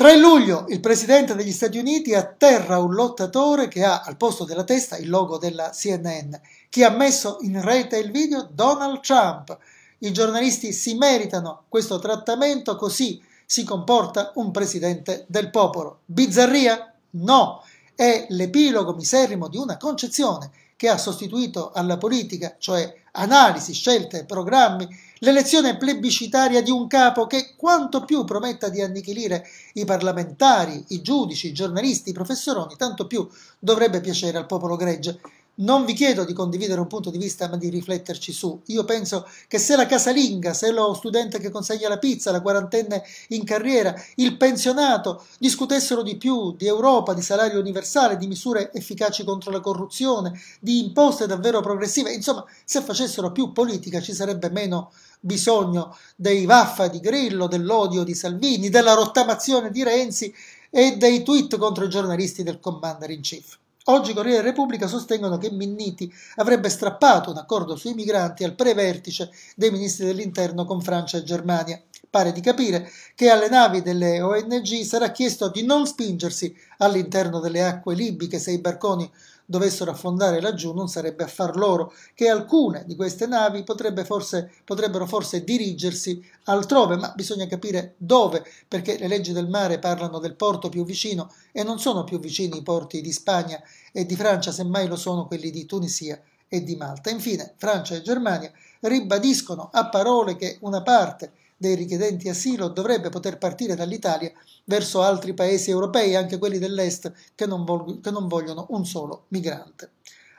3 luglio il presidente degli Stati Uniti atterra un lottatore che ha al posto della testa il logo della CNN. Chi ha messo in rete il video? Donald Trump. I giornalisti si meritano questo trattamento, così si comporta un presidente del popolo. Bizzarria? No, è l'epilogo miserrimo di una concezione che ha sostituito alla politica, cioè analisi, scelte, programmi, l'elezione plebiscitaria di un capo che quanto più prometta di annichilire i parlamentari, i giudici, i giornalisti, i professoroni, tanto più dovrebbe piacere al popolo gregge. Non vi chiedo di condividere un punto di vista, ma di rifletterci su. Io penso che se la casalinga, se lo studente che consegna la pizza, la quarantenne in carriera, il pensionato discutessero di più di Europa, di salario universale, di misure efficaci contro la corruzione, di imposte davvero progressive, insomma, se facessero più politica ci sarebbe meno bisogno dei vaffa di Grillo, dell'odio di Salvini, della rottamazione di Renzi e dei tweet contro i giornalisti del Commander in Chief. Oggi Corriere della Repubblica sostengono che Minniti avrebbe strappato un accordo sui migranti al prevertice dei ministri dell'interno con Francia e Germania. Pare di capire che alle navi delle ONG sarà chiesto di non spingersi all'interno delle acque libiche se i barconi dovessero affondare laggiù non sarebbe affar loro, che alcune di queste navi potrebbe forse, potrebbero forse dirigersi altrove, ma bisogna capire dove, perché le leggi del mare parlano del porto più vicino e non sono più vicini i porti di Spagna e di Francia, semmai lo sono quelli di Tunisia e di Malta. Infine, Francia e Germania ribadiscono a parole che una parte dei richiedenti asilo dovrebbe poter partire dall'Italia verso altri paesi europei, anche quelli dell'Est, che non, vog che non vogliono un solo migrante.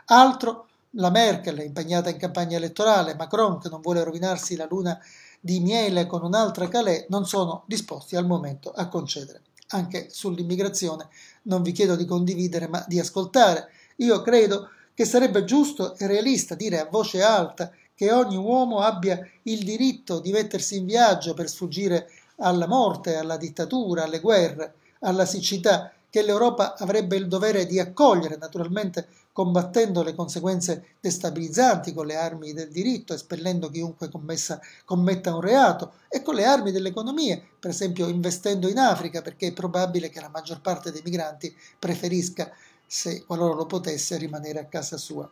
Altro, la Merkel è impegnata in campagna elettorale, Macron che non vuole rovinarsi la luna di miele con un'altra Calais, non sono disposti al momento a concedere. Anche sull'immigrazione non vi chiedo di condividere ma di ascoltare. Io credo che sarebbe giusto e realista dire a voce alta che ogni uomo abbia il diritto di mettersi in viaggio per sfuggire alla morte, alla dittatura, alle guerre, alla siccità, che l'Europa avrebbe il dovere di accogliere, naturalmente combattendo le conseguenze destabilizzanti con le armi del diritto, espellendo chiunque commessa, commetta un reato, e con le armi dell'economia, per esempio investendo in Africa, perché è probabile che la maggior parte dei migranti preferisca, se qualora lo potesse, rimanere a casa sua.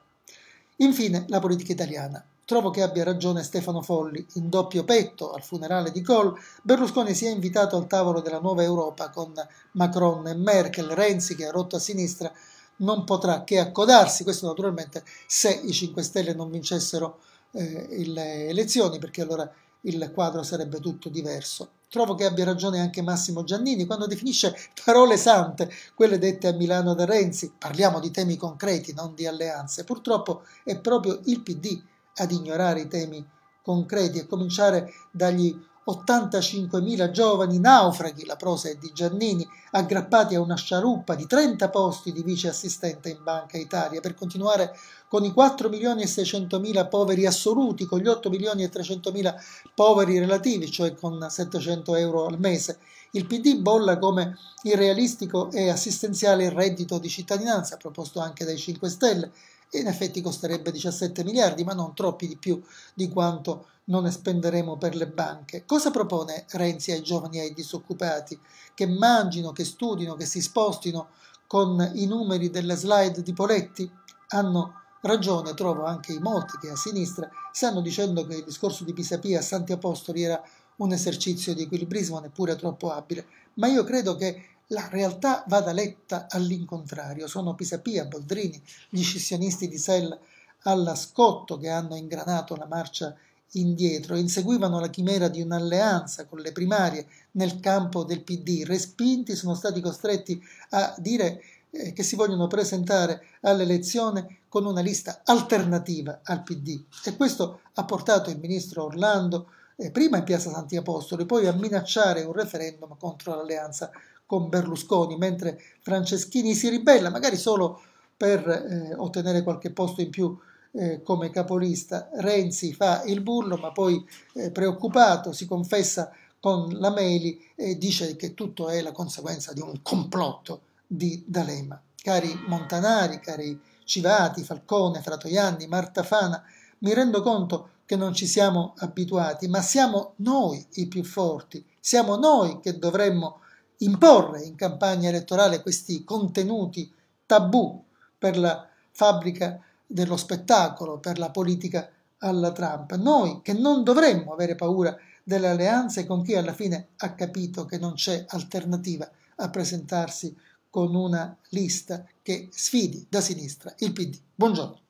Infine, la politica italiana. Trovo che abbia ragione Stefano Folli. In doppio petto, al funerale di Kohl, Berlusconi si è invitato al tavolo della nuova Europa con Macron e Merkel. Renzi, che ha rotto a sinistra, non potrà che accodarsi. Questo naturalmente se i 5 Stelle non vincessero eh, le eh, elezioni, perché allora il quadro sarebbe tutto diverso. Trovo che abbia ragione anche Massimo Giannini quando definisce parole sante quelle dette a Milano da Renzi. Parliamo di temi concreti, non di alleanze. Purtroppo è proprio il PD ad ignorare i temi concreti, a cominciare dagli 85.000 giovani naufraghi, la prosa è di Giannini, aggrappati a una sciaruppa di 30 posti di vice assistente in Banca Italia, per continuare con i 4.600.000 poveri assoluti, con gli 8.300.000 poveri relativi, cioè con 700 euro al mese. Il PD bolla come irrealistico e assistenziale il reddito di cittadinanza, proposto anche dai 5 Stelle, in effetti costerebbe 17 miliardi, ma non troppi di più di quanto non ne spenderemo per le banche. Cosa propone Renzi ai giovani e ai disoccupati? Che mangino, che studino, che si spostino con i numeri delle slide di Poletti? Hanno ragione, trovo anche i molti che a sinistra stanno dicendo che il discorso di Pisapia a Santi Apostoli era un esercizio di equilibrismo neppure troppo abile, ma io credo che la realtà vada letta all'incontrario. Sono Pisapia, Boldrini, gli scissionisti di Sella alla Scotto che hanno ingranato la marcia indietro, inseguivano la chimera di un'alleanza con le primarie nel campo del PD. Respinti sono stati costretti a dire eh, che si vogliono presentare all'elezione con una lista alternativa al PD e questo ha portato il ministro Orlando eh, prima in piazza Santi Apostoli, poi a minacciare un referendum contro l'alleanza con Berlusconi, mentre Franceschini si ribella, magari solo per eh, ottenere qualche posto in più eh, come capolista. Renzi fa il bullo, ma poi eh, preoccupato si confessa con la Meli e dice che tutto è la conseguenza di un complotto di D'Alema. Cari Montanari, cari Civati, Falcone, Fratoianni, Marta Fana, mi rendo conto che non ci siamo abituati, ma siamo noi i più forti, siamo noi che dovremmo imporre in campagna elettorale questi contenuti tabù per la fabbrica dello spettacolo, per la politica alla Trump. Noi che non dovremmo avere paura delle alleanze con chi alla fine ha capito che non c'è alternativa a presentarsi con una lista che sfidi da sinistra il PD. Buongiorno.